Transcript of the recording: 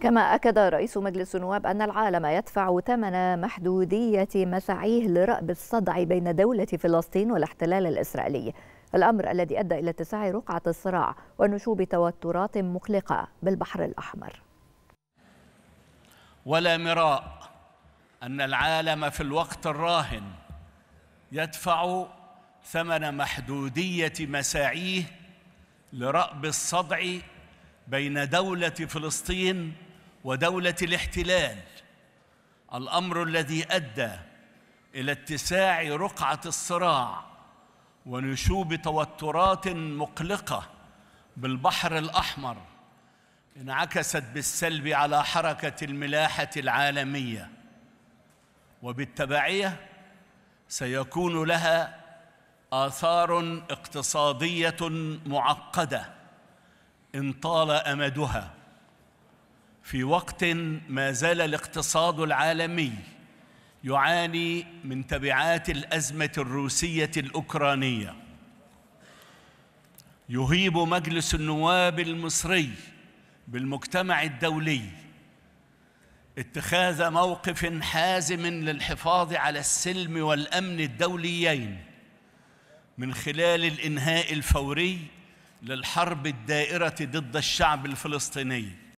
كما أكد رئيس مجلس النواب أن العالم يدفع ثمن محدودية مساعيه لرأب الصدع بين دولة فلسطين والاحتلال الإسرائيلي الأمر الذي أدى إلى اتساع رقعة الصراع ونشوب توترات مقلقة بالبحر الأحمر ولا مراء أن العالم في الوقت الراهن يدفع ثمن محدودية مساعيه لرأب الصدع بين دولة فلسطين ودولة الاحتلال الأمر الذي أدى إلى اتساع رقعة الصراع ونشوب توترات مقلقة بالبحر الأحمر انعكست بالسلب على حركة الملاحة العالمية وبالتبعية سيكون لها آثار اقتصادية معقدة إن طال أمدها في وقت ما زال الاقتصاد العالمي يعاني من تبعات الازمه الروسيه الاوكرانيه يهيب مجلس النواب المصري بالمجتمع الدولي اتخاذ موقف حازم للحفاظ على السلم والامن الدوليين من خلال الانهاء الفوري للحرب الدائره ضد الشعب الفلسطيني